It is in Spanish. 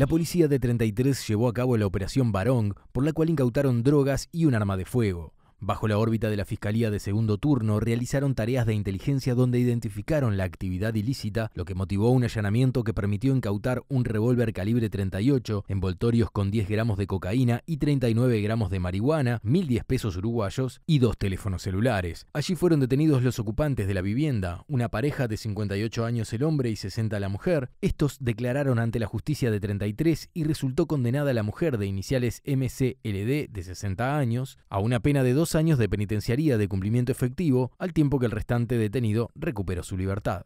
La policía de 33 llevó a cabo la operación Barong, por la cual incautaron drogas y un arma de fuego. Bajo la órbita de la Fiscalía de Segundo Turno, realizaron tareas de inteligencia donde identificaron la actividad ilícita, lo que motivó un allanamiento que permitió incautar un revólver calibre 38, envoltorios con 10 gramos de cocaína y 39 gramos de marihuana, 1.010 pesos uruguayos y dos teléfonos celulares. Allí fueron detenidos los ocupantes de la vivienda, una pareja de 58 años el hombre y 60 la mujer. Estos declararon ante la justicia de 33 y resultó condenada la mujer de iniciales MCLD de 60 años a una pena de dos años de penitenciaría de cumplimiento efectivo, al tiempo que el restante detenido recuperó su libertad.